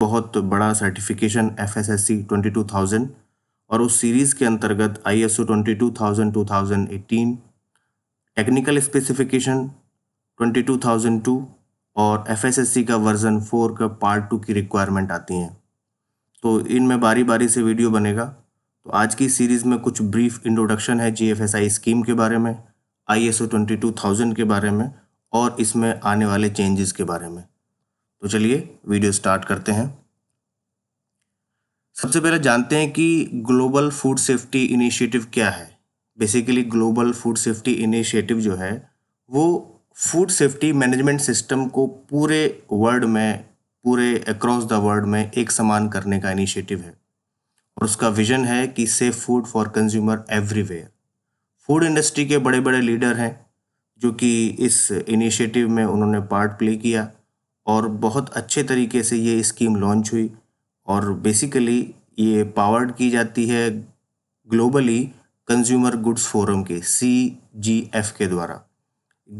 बहुत बड़ा certification F S S C twenty two thousand और उस सीरीज़ के अंतर्गत I S O twenty two thousand two thousand eighteen technical specification twenty two thousand two और F S S C का version four का part two की requirement आती हैं तो इनमें बारी बारी से वीडियो बनेगा तो आज की सीरीज़ में कुछ ब्रीफ इंट्रोडक्शन है G F S I scheme के बारे में I S O twenty two thousand के बारे में और इसमें आने वाले चेंजेस के बारे में तो चलिए वीडियो स्टार्ट करते हैं सबसे पहले जानते हैं कि ग्लोबल फूड सेफ्टी इनिशिएटिव क्या है basically global food safety initiative जो है वो फूड सेफ्टी मैनेजमेंट सिस्टम को पूरे वर्ल्ड में पूरे अक्रॉस द वर्ल्ड में एक समान करने का इनिशिएटिव है और उसका विजन है कि safe food for consumer everywhere food industry के बड़े बड़े लीडर हैं जो कि इस इनिशिएटिव में उन्होंने पार्ट प्ले किया और बहुत अच्छे तरीके से ये स्कीम लॉन्च हुई और बेसिकली ये पावर्ड की जाती है ग्लोबली कंज्यूमर गुड्स फोरम के सी जी एफ के द्वारा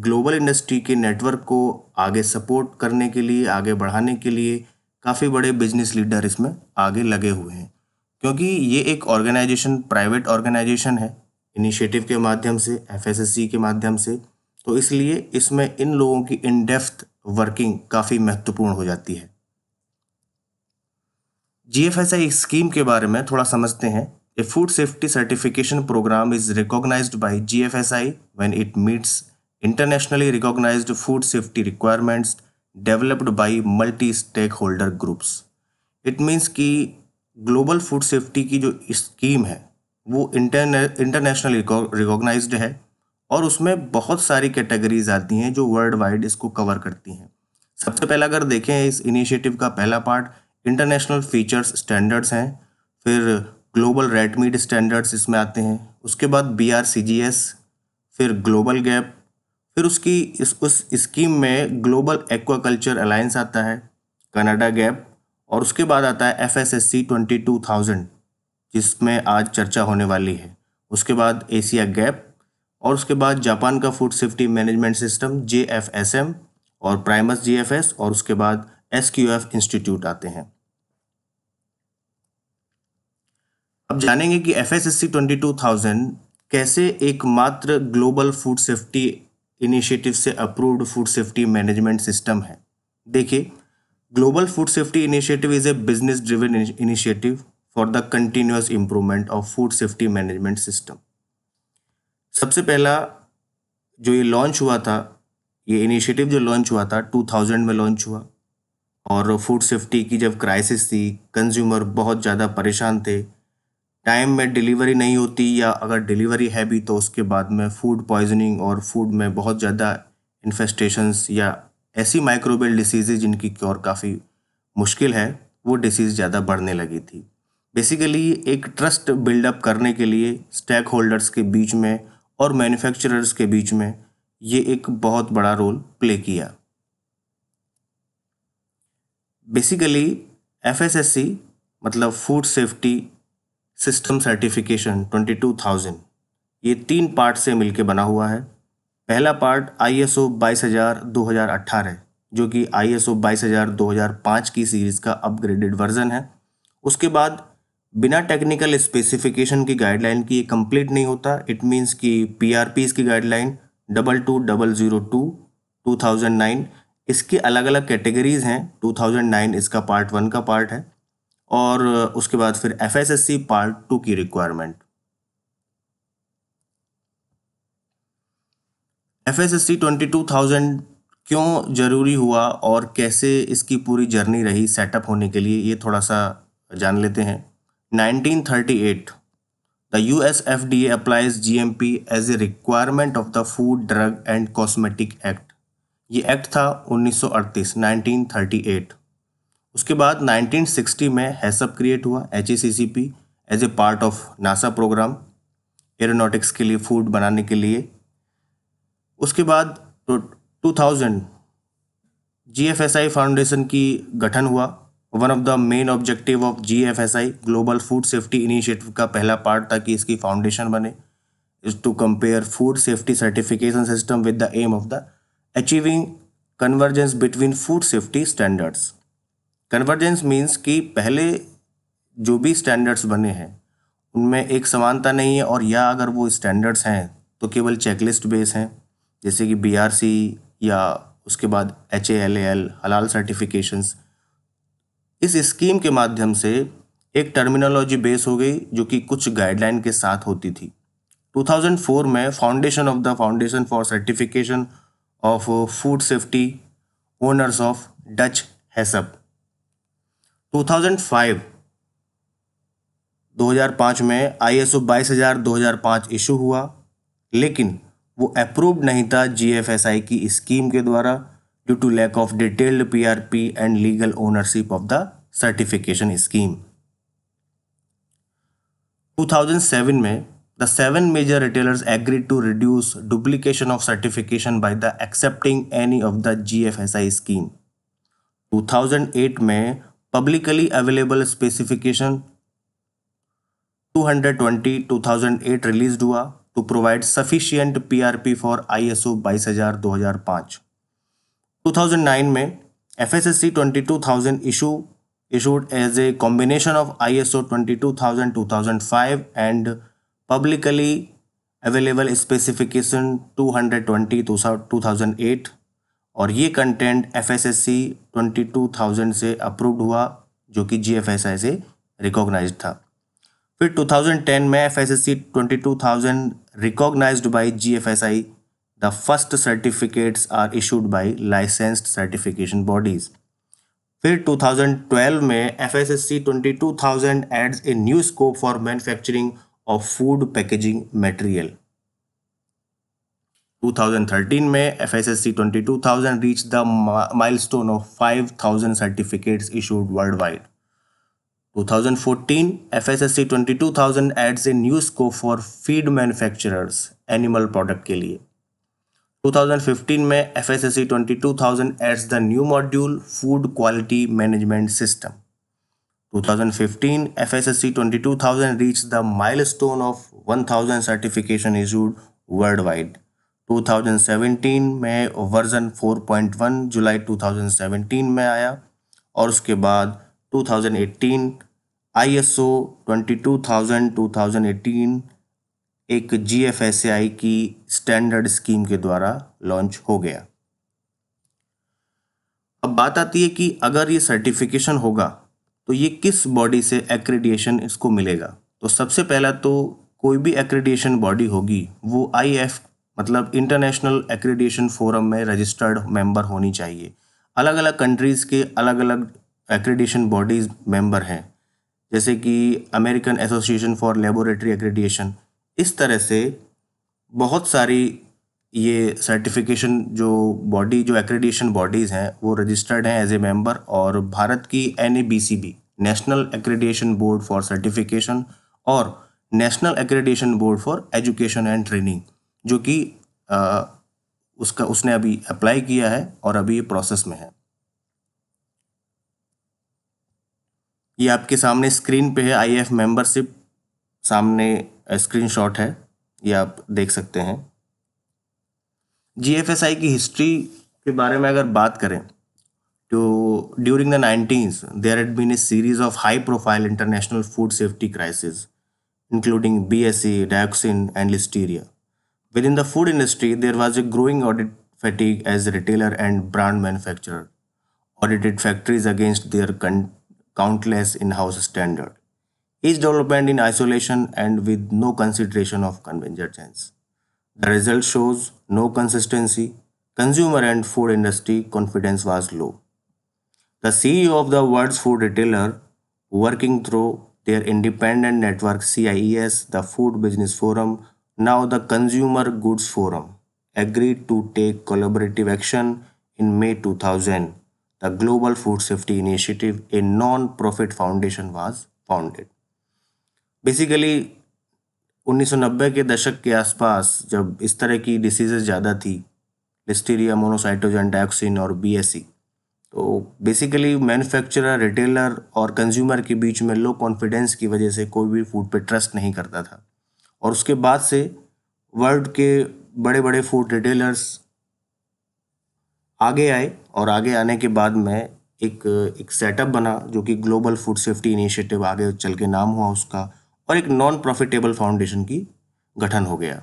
ग्लोबल इंडस्ट्री के नेटवर्क को आगे सपोर्ट करने के लिए आगे बढ़ाने के लिए काफ़ी बड़े बिजनेस लीडर इसमें आगे लगे हुए हैं क्योंकि ये एक ऑर्गेनाइजेशन प्राइवेट ऑर्गेनाइजेशन है इनिशिएटिव के माध्यम से एफ के माध्यम से तो इसलिए इसमें इन लोगों की इन डेप्थ वर्किंग काफ़ी महत्वपूर्ण हो जाती है G F S I scheme के बारे में थोड़ा समझते हैं a food safety certification programme is recognised by G F S I when it meets internationally recognised food safety requirements developed by multi stakeholder groups it means कि global food safety की जो scheme है वो internationally international recognised है और उसमें बहुत सारी कैटेगरीज आती हैं जो वर्ल्ड वाइड इसको कवर करती हैं सबसे पहला अगर देखें इस इनिशिएटिव का पहला पार्ट इंटरनेशनल फीचर्स स्टैंडर्ड्स हैं फिर ग्लोबल रेडमीड स्टैंडर्ड्स इसमें आते हैं उसके बाद B R C G S फिर ग्लोबल गैप फिर उसकी इस उस स्कीम में ग्लोबल एक्वाकल्चर अलायंस आता है कनाडा गैप और उसके बाद आता है F S S C twenty two thousand जिसमें आज चर्चा होने वाली है उसके बाद एशिया गैप और उसके बाद जापान का food safety management system J और प्राइमस जी और उसके बाद एस इंस्टीट्यूट आते हैं अब जानेंगे कि F S S C twenty two thousand कैसे एकमात्र ग्लोबल फूड सेफ्टी इनिशिएटिव से approved food safety management system है देखिए global food safety initiative is a business driven initiative for the continuous improvement of food safety management system सबसे पहला जो ये launch हुआ था ये इनिशिएटिव जो लॉन्च हुआ था 2000 में लॉन्च हुआ और फूड सेफ्टी की जब क्राइसिस थी कंज्यूमर बहुत ज़्यादा परेशान थे टाइम में डिलीवरी नहीं होती या अगर डिलीवरी है भी तो उसके बाद में फूड पॉइजनिंग और फूड में बहुत ज़्यादा इन्फेस्टेशंस या ऐसी माइक्रोबियल डिसीज़ जिनकी क्योर काफ़ी मुश्किल है वो डिसीज़ ज़्यादा बढ़ने लगी थी बेसिकली एक ट्रस्ट बिल्डअप करने के लिए स्टेक होल्डर्स के बीच में और मैन्युफैक्चरर्स के बीच में ये एक बहुत बड़ा रोल प्ले किया बेसिकली एफ मतलब फूड सेफ्टी सिस्टम सर्टिफिकेशन 22,000 ये तीन पार्ट से मिलके बना हुआ है पहला पार्ट आई एस ओ बाईस हज़ार दो हज़ार अट्ठारह जो कि आई एस ओ बाईस हज़ार दो हज़ार पाँच की सीरीज़ का अपग्रेडेड वर्जन है उसके बाद बिना टेक्निकल स्पेसिफिकेशन की गाइडलाइन की कंप्लीट नहीं होता इट मीन्स कि पी की guideline double two double zero two two thousand nine इसकी अलग अलग कैटेगरीज हैं टू थाउजेंड नाइन इसका पार्ट वन का पार्ट है और उसके बाद फिर F S S C part two की requirement F S S C twenty two thousand क्यों ज़रूरी हुआ और कैसे इसकी पूरी जर्नी रही सेटअप होने के लिए ये थोड़ा सा जान लेते हैं 1938 the US FDA applies GMP as a requirement of the Food Drug and Cosmetic Act ये एक्ट था 1938 एट उसके बाद नाइनटीन सिक्सटी में हैसअप क्रिएट हुआ H E C C P as a part of NASA program aeronautics के लिए food बनाने के लिए उसके बाद two thousand G F S I foundation की गठन हुआ one of the main objective of G F S I global food safety initiative का पहला पार्ट था कि इसकी फाउंडेशन बने is to compare food safety certification system with the aim of the achieving convergence between food safety standards convergence means कि पहले जो भी स्टैंडर्ड्स बने हैं उनमें एक समानता नहीं है और या अगर वो स्टैंडर्ड्स हैं तो केवल चेकलिस्ट बेस हैं जैसे कि सी या उसके बाद H A L A L हलाल सर्टिफिकेशंस इस स्कीम के माध्यम से एक टर्मिनोलॉजी बेस हो गई जो कि कुछ गाइडलाइन के साथ होती थी 2004 में foundation of the foundation for certification of food safety owners of Dutch HACCP 2005 2005 में आई एस ओ बाईस हजार दो हजार इशू हुआ लेकिन वो अप्रूव्ड नहीं था जी एफ एस आई की स्कीम के द्वारा due to lack of detailed PRP and legal ownership of the certification scheme. 2007 में the seven major retailers agreed to reduce duplication of certification by the accepting any of the GFSI scheme. 2008 में publicly available specification 220-2008 release हुआ to provide sufficient PRP for ISO 22000-2005 2009 में O 22,000 two thousand two thousand five and publicly available specification two hundred twenty two 220-2008 और ये content F S S C twenty two thousand से approved हुआ जो कि जी F S आई से recognise था फिर 2010 में F S S C twenty two thousand recognise by G F S I The first certificates are issued by licensed certification bodies. फिर 2012 में F S S C twenty two thousand adds a new scope for manufacturing of food packaging material 2013 में F S S C twenty two thousand reach the milestone of five thousand certificates issued worldwide 2014 two thousand adds a new scope for feed manufacturers animal product के लिए 2015 में F S S C twenty two thousand adds the new module food quality management system 2015 stone of one thousand certification of 1000 wide two thousand 2017 में version 4.1 जुलाई 2017 में आया और उसके बाद 2018 to thousand eighteen एक जी की स्टैंडर्ड स्कीम के द्वारा लॉन्च हो गया अब बात आती है कि अगर ये सर्टिफिकेशन होगा तो ये किस बॉडी से एक्रेडिएशन इसको मिलेगा तो सबसे पहला तो कोई भी एक्रेडिएशन बॉडी होगी वो आई मतलब इंटरनेशनल एक्रेडिएशन फोरम में रजिस्टर्ड मेंबर होनी चाहिए अलग अलग कंट्रीज़ के अलग अलग एक्रेडिएशन बॉडीज़ मेंबर हैं जैसे कि American association for laboratory accreditation इस तरह से बहुत सारी ये सर्टिफिकेशन जो बॉडी जो एक्रेडिशन बॉडीज़ हैं वो रजिस्टर्ड हैं एज ए मेंबर और भारत की N national accreditation board for certification और national accreditation board for education and training जो कि उसका उसने अभी अप्लाई किया है और अभी ये प्रोसेस में है ये आपके सामने स्क्रीन पे है आईएएफ मेंबरशिप सामने स्क्रीनशॉट है ये आप देख सकते हैं जी की हिस्ट्री के बारे में अगर बात करें तो during the nineties there had been a series of high profile international food safety crisis including B S C dioxin and listeria within the food industry there was a growing audit fatigue as retailer and brand manufacture audited factories against their countless in house standard each development in isolation and with no consideration of convergence. The result shows no consistency, consumer and food industry confidence was low. The CEO of the world's food retailer, working through their independent network CIES, the Food Business Forum, now the Consumer Goods Forum, agreed to take collaborative action in May 2000. The Global Food Safety Initiative, a non profit foundation, was founded. Basically 1990 के दशक के आसपास जब इस तरह की diseases ज़्यादा थी लिस्टीरिया मोनोसाइटोजन डाइक्सिन और बीएससी तो बेसिकली मैन्युफैक्चरर रिटेलर और कंज्यूमर के बीच में लो कॉन्फिडेंस की वजह से कोई भी फूड पे ट्रस्ट नहीं करता था और उसके बाद से वर्ल्ड के बड़े बड़े फूड रिटेलर्स आगे आए और आगे आने के बाद में एक एक सेटअप बना जो कि ग्लोबल फूड सेफ्टी इनिशिएटिव आगे चल के नाम हुआ उसका और एक नॉन प्रॉफिटेबल फाउंडेशन की गठन हो गया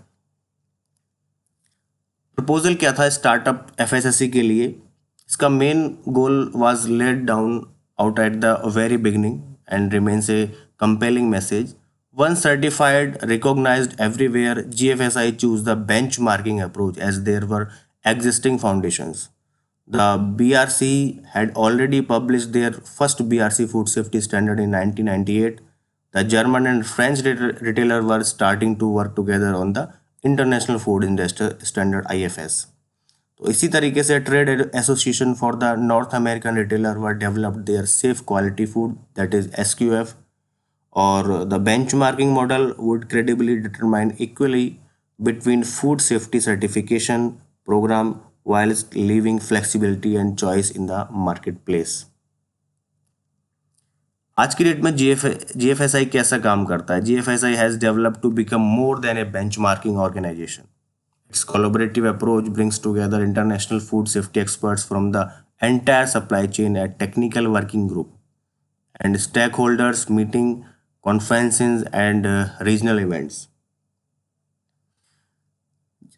प्रपोजल क्या था स्टार्टअप एफ के लिए इसका main goal was laid down out at the very beginning and remains a compelling message one certified recognise everywhere G F S I choose the benchmarking approach as there were existing foundation the B R C had already publish their first B R C food safety standard in nineteen ninety eight The German and French retailer were starting to work together on the international food industry standard IFS तो इसी तरीके से trade association for the North American retailer were developed their safe quality food that is S और the benchmarking model would credibly determine equally between food safety certification program whilst living flexibility and choice in the marketplace आज की date में जी F कैसा काम करता है G F S I has develop to become more than a benchmarking organisation its collaborative approach brings together international food safety experts from the entire supply chain at technical working group and stakeholders meeting conferencing and regional events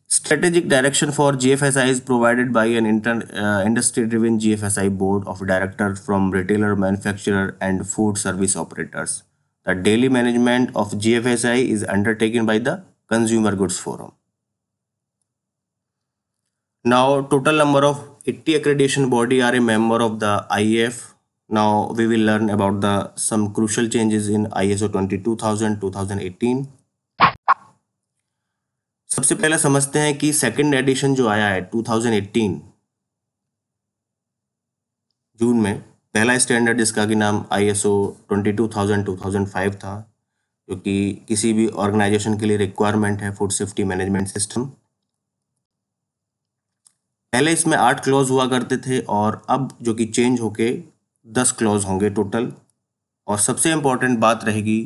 Strategic direction for GFSI is provided by an uh, industry-driven GFSI board of directors from retailer, manufacturer, and food service operators. The daily management of GFSI is undertaken by the Consumer Goods Forum. Now, total number of 80 accreditation body are a member of the IEF. Now, we will learn about the some crucial changes in ISO 22000-2018 सबसे पहले समझते हैं कि second edition जो आया है 2018 जून में पहला स्टैंडर्ड जिसका कि नाम I S O two thousand five था जो कि किसी भी ऑर्गेनाइजेशन के लिए रिक्वायरमेंट है फूड सेफ्टी मैनेजमेंट सिस्टम पहले इसमें आठ क्लॉज हुआ करते थे और अब जो कि चेंज होके दस क्लॉज होंगे टोटल और सबसे इम्पॉर्टेंट बात रहेगी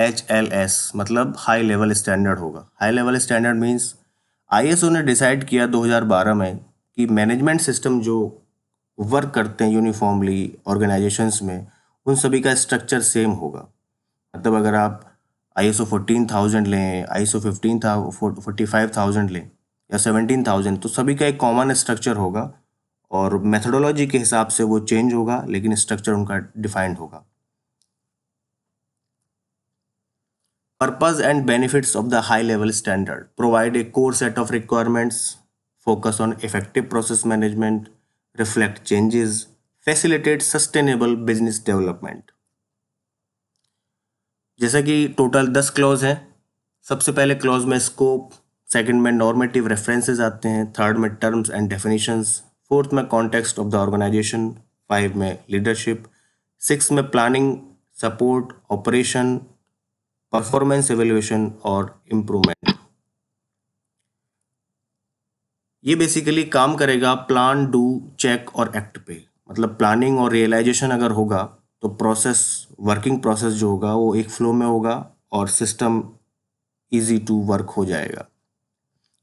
एच एल एस मतलब हाई लेवल स्टैंडर्ड होगा high level standard means I S O ने डिसाइड किया 2012 में कि मैनेजमेंट सिस्टम जो वर्क करते हैं यूनिफॉर्मली ऑर्गेनाइजेशंस में उन सभी का स्ट्रक्चर सेम होगा मतलब अगर आप I S O fourteen thousand लें आई एस ओ फिफ्टीन था फोर्टी फाइव थाउजेंड लें या सेवनटीन थाउजेंड तो सभी का एक कॉमन स्ट्रक्चर होगा और मेथडोलॉजी के हिसाब से वो चेंज होगा लेकिन स्ट्रक्चर उनका डिफाइंड होगा Purpose and benefits of the high level standard provide a core set of requirements, focus on effective process management, reflect changes, facilitate sustainable business development. जैसा कि टोटल दस क्लॉज हैं सबसे पहले क्लॉज में स्कोप सेकंड में normative references आते हैं थर्ड में टर्म्स एंड डेफिनेशंस फोर्थ में context of the organisation five में लीडरशिप सिक्स में planning support operation performance evaluation और इम्प्रूवमेंट ये बेसिकली काम करेगा प्लान डू चेक और एक्ट पे मतलब प्लानिंग और रियलाइजेशन अगर होगा तो प्रोसेस वर्किंग प्रोसेस जो होगा वो एक फ्लो में होगा और सिस्टम इजी टू वर्क हो जाएगा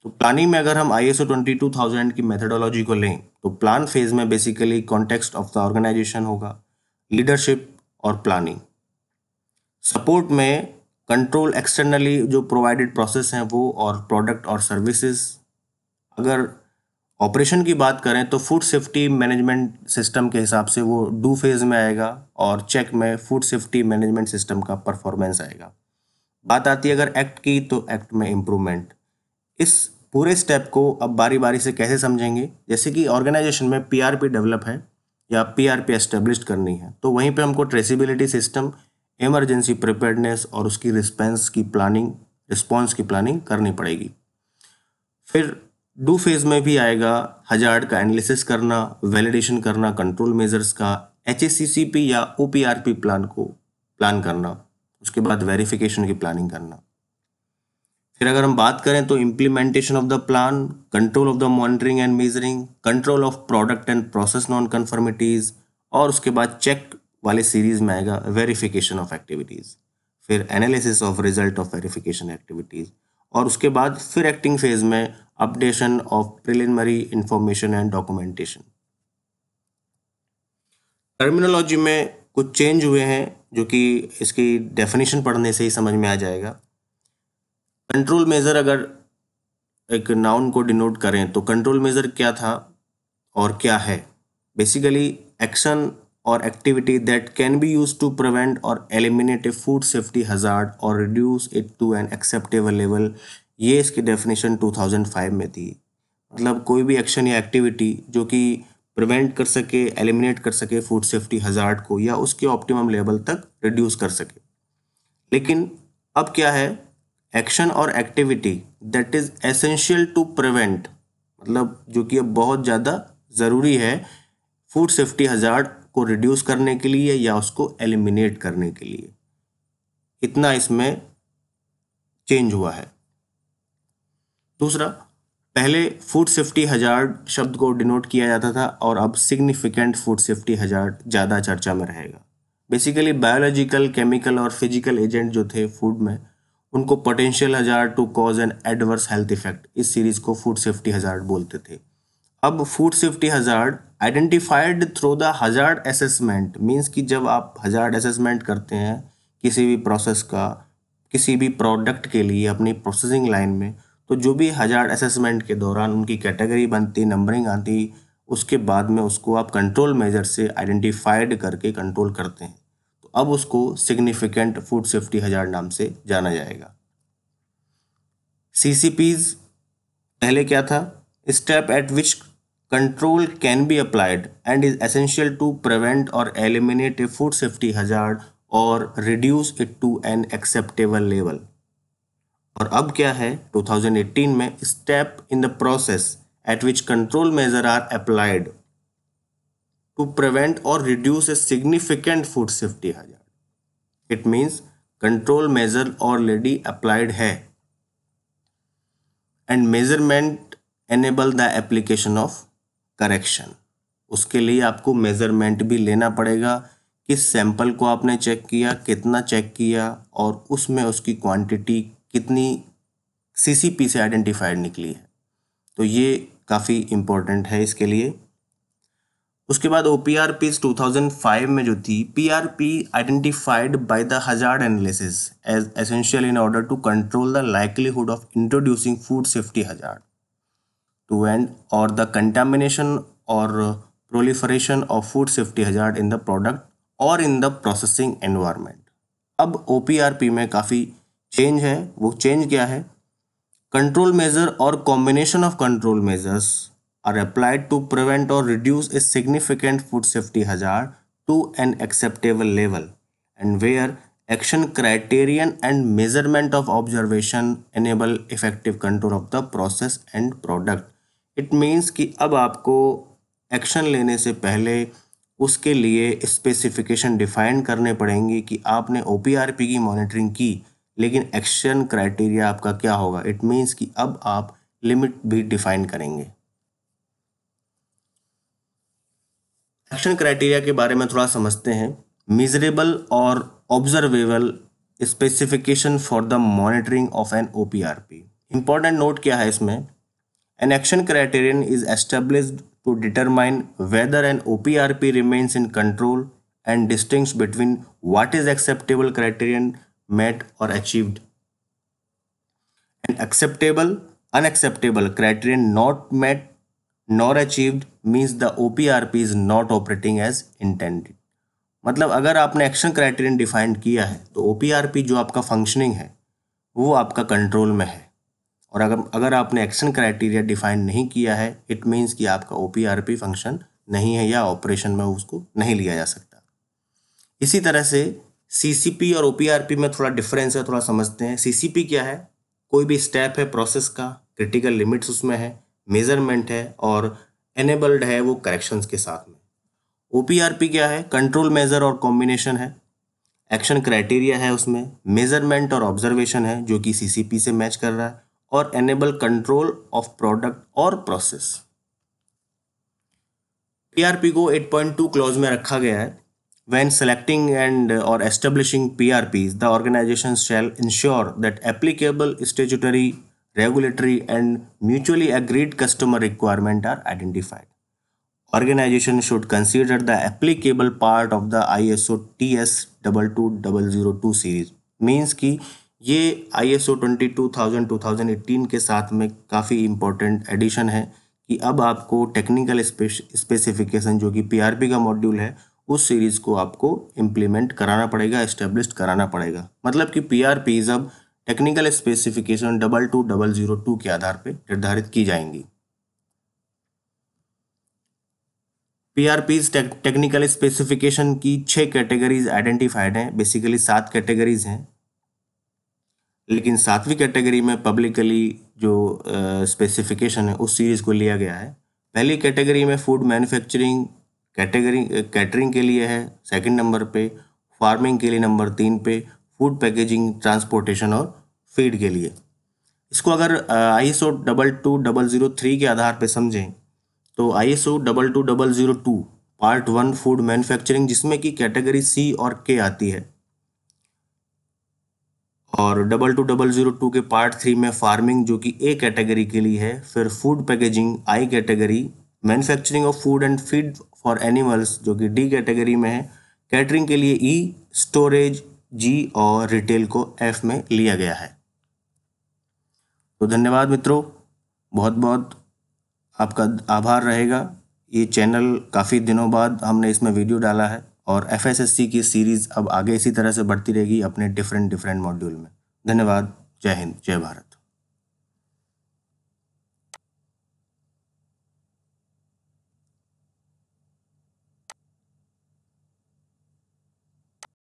तो प्लानिंग में अगर हम आई एस की मेथडोलॉजी को लें तो प्लान फेज में basically context of the organisation होगा लीडरशिप और प्लानिंग सपोर्ट में कंट्रोल एक्सटर्नली जो प्रोवाइडेड प्रोसेस हैं वो और प्रोडक्ट और सर्विसेज अगर ऑपरेशन की बात करें तो फूड सेफ्टी मैनेजमेंट सिस्टम के हिसाब से वो डू फेज़ में आएगा और चेक में फूड सेफ्टी मैनेजमेंट सिस्टम का परफॉर्मेंस आएगा बात आती है अगर एक्ट की तो एक्ट में इम्प्रूवमेंट इस पूरे स्टेप को अब बारी बारी से कैसे समझेंगे जैसे कि ऑर्गेनाइजेशन में पीआरपी डेवलप है या पीआरपी एस्टेब्लिश करनी है तो वहीं पे हमको ट्रेसिबिलिटी सिस्टम इमरजेंसी प्रिपेयर्डनेस और उसकी रिस्पेंस की प्लानिंग रिस्पॉन्स की प्लानिंग करनी पड़ेगी फिर डू फेज में भी आएगा हजार्ड का एनालिसिस करना वैलिडेशन करना कंट्रोल मेजर्स का एच या ओ प्लान को प्लान करना उसके बाद वेरिफिकेशन की प्लानिंग करना फिर अगर हम बात करें तो implementation of the plan control of the monitoring and measuring control of product and process non conformities और उसके बाद चेक वाले सीरीज में आएगा वेरिफिकेशन ऑफ एक्टिविटीज फिर analysis of result of verification activities और उसके बाद फिर एक्टिंग फेज में updation of preliminary information and documentation terminology में कुछ चेंज हुए हैं जो कि इसकी डेफिनेशन पढ़ने से ही समझ में आ जाएगा कंट्रोल मेज़र अगर एक नाउन को डिनोट करें तो कंट्रोल मेज़र क्या था और क्या है basically action or activity that can be used to prevent or eliminate a food safety hazard or reduce it to an acceptable level ये इसकी डेफिनेशन 2005 में थी मतलब कोई भी एक्शन या एक्टिविटी जो कि प्रिवेंट कर सके एलिमिनेट कर सके फूड सेफ्टी हजार्ड को या उसके ऑप्टिमम लेवल तक रिड्यूस कर सके लेकिन अब क्या है एक्शन और activity that is essential to prevent मतलब जो कि अब बहुत ज़्यादा ज़रूरी है फूड सेफ्टी हजार्ड को रिड्यूस करने के लिए या उसको एलिमिनेट करने के लिए इतना इसमें चेंज हुआ है दूसरा पहले फूड सेफ्टी हजार शब्द को डिनोट किया जाता था और अब सिग्निफिकेंट फूड सेफ्टी हजार ज़्यादा चर्चा में रहेगा बेसिकली बायोलॉजिकल केमिकल और फिजिकल एजेंट जो थे फूड में उनको potential hazard to cause an adverse health effect इस सीरीज़ को फूड सेफ्टी हजार बोलते थे अब food safety hazard identified through the hazard assessment means कि जब आप हजार असेसमेंट करते हैं किसी भी प्रोसेस का किसी भी प्रोडक्ट के लिए अपनी प्रोसेसिंग लाइन में तो जो भी हजार असेसमेंट के दौरान उनकी कैटेगरी बनती नंबरिंग आती उसके बाद में उसको आप कंट्रोल मेजर से आइडेंटिफाइड करके कंट्रोल करते हैं तो अब उसको सिग्निफिकेंट फूड सेफ्टी हजार नाम से जाना जाएगा सी पहले क्या था step at which Control can be applied and is essential to prevent or eliminate a food safety hazard और reduce it to an acceptable level और अब क्या है 2018 में step in the process at which control measure are applied to prevent और reduce a significant food safety hazard it means control measure already applied है and measurement enable the application of correction उसके लिए आपको measurement भी लेना पड़ेगा किस sample को आपने चेक किया कितना चेक किया और उसमें उसकी क्वांटिटी कितनी सीसीपी से आइडेंटिफाइड निकली है तो ये काफ़ी इम्पोर्टेंट है इसके लिए उसके बाद O P R P two thousand five में जो थी P R P identified by the hazard analysis as essential in order to control the likelihood of introducing food safety hazard to end or the contamination or proliferation of food safety hazard in the product और in the processing environment. अब O P P R में काफ़ी change है वो change क्या है control measure और combination of control measures are applied to prevent और reduce a significant food safety hazard to an acceptable level and where action criterion and measurement of observation enable effective control of the process and product it means कि अब आपको action लेने से पहले उसके लिए specification define करने पड़ेंगे कि आपने ओ की मॉनिटरिंग की लेकिन एक्शन क्राइटेरिया आपका क्या होगा इट मीन्स कि अब आप लिमिट भी डिफाइन करेंगे एक्शन क्राइटेरिया के बारे में थोड़ा समझते हैं मिजरेबल और observable specification for the monitoring of an O P R P important note क्या है इसमें An action criterion is established to determine whether an OPRP remains in control and distinguish between what is acceptable criterion met or achieved. An acceptable, unacceptable criterion not met nor achieved means the OPRP is not operating as intended. मतलब अगर आपने action criterion defined किया है तो ओ जो आपका functioning है वो आपका कंट्रोल में है और अगर अगर आपने एक्शन क्राइटेरिया डिफाइन नहीं किया है इट मीन्स कि आपका ओ फंक्शन नहीं है या ऑपरेशन में उसको नहीं लिया जा सकता इसी तरह से सी और ओ में थोड़ा डिफरेंस है थोड़ा समझते हैं सी क्या है कोई भी स्टेप है प्रोसेस का क्रिटिकल लिमिट्स उसमें है मेजरमेंट है और एनेबल्ड है वो करेक्शंस के साथ में ओ क्या है कंट्रोल मेज़र और कॉम्बिनेशन है एक्शन क्राइटेरिया है उसमें मेजरमेंट और ऑब्जर्वेशन है जो कि सीसीपी से मैच कर रहा है और एनेबल कंट्रोल ऑफ प्रोडक्ट और प्रोसेस पी को 8.2 क्लॉज में रखा गया है वैन सेलेक्टिंग एंड और establishing P R P the organisation shall ensure that applicable statutory regulatory and mutually agreed customer requirement are identified organisation should consider the applicable part of the I S O T S double two double zero two series means की ये I S O twenty two thousand two thousand eighteen के साथ में काफ़ी important addition है कि अब आपको टेक्निकल स्पेसिफिकेशन जो कि पीआरपी का मॉड्यूल है उस सीरीज़ को आपको इम्प्लीमेंट कराना पड़ेगा इस्टेब्लिश कराना पड़ेगा मतलब कि पी आर पीज अब technical specification double two double zero two के आधार पर निर्धारित की जाएंगी P R Ps technical specification की छः कैटेगरीज आइडेंटिफाइड हैं बेसिकली सात कैटेगरीज हैं लेकिन सातवीं कैटेगरी में पब्लिकली जो स्पेसिफिकेशन है उस सीरीज़ को लिया गया है पहली कैटेगरी में फूड मैन्युफैक्चरिंग कैटेगरी कैटरिंग के लिए है सेकंड नंबर पे फार्मिंग के लिए नंबर तीन पे फूड पैकेजिंग ट्रांसपोर्टेशन और फीड के लिए इसको अगर I S O double two double zero three के आधार पर समझें तो I S O double two double zero two part one food manufacturing जिसमें कि कैटेगरी सी और के आती है और double two double zero two के पार्ट थ्री में फार्मिंग जो कि ए कैटेगरी के लिए है फिर food packaging I category manufacturing of food and feed for animals जो कि डी कैटेगरी में है कैटरिंग के लिए ई स्टोरेज जी और रिटेल को एफ में लिया गया है तो धन्यवाद मित्रों बहुत बहुत आपका आभार रहेगा ये चैनल काफ़ी दिनों बाद हमने इसमें वीडियो डाला है और एफ की सीरीज़ अब आगे इसी तरह से बढ़ती रहेगी अपने डिफरेंट डिफरेंट मॉड्यूल में धन्यवाद जय हिंद जय भारत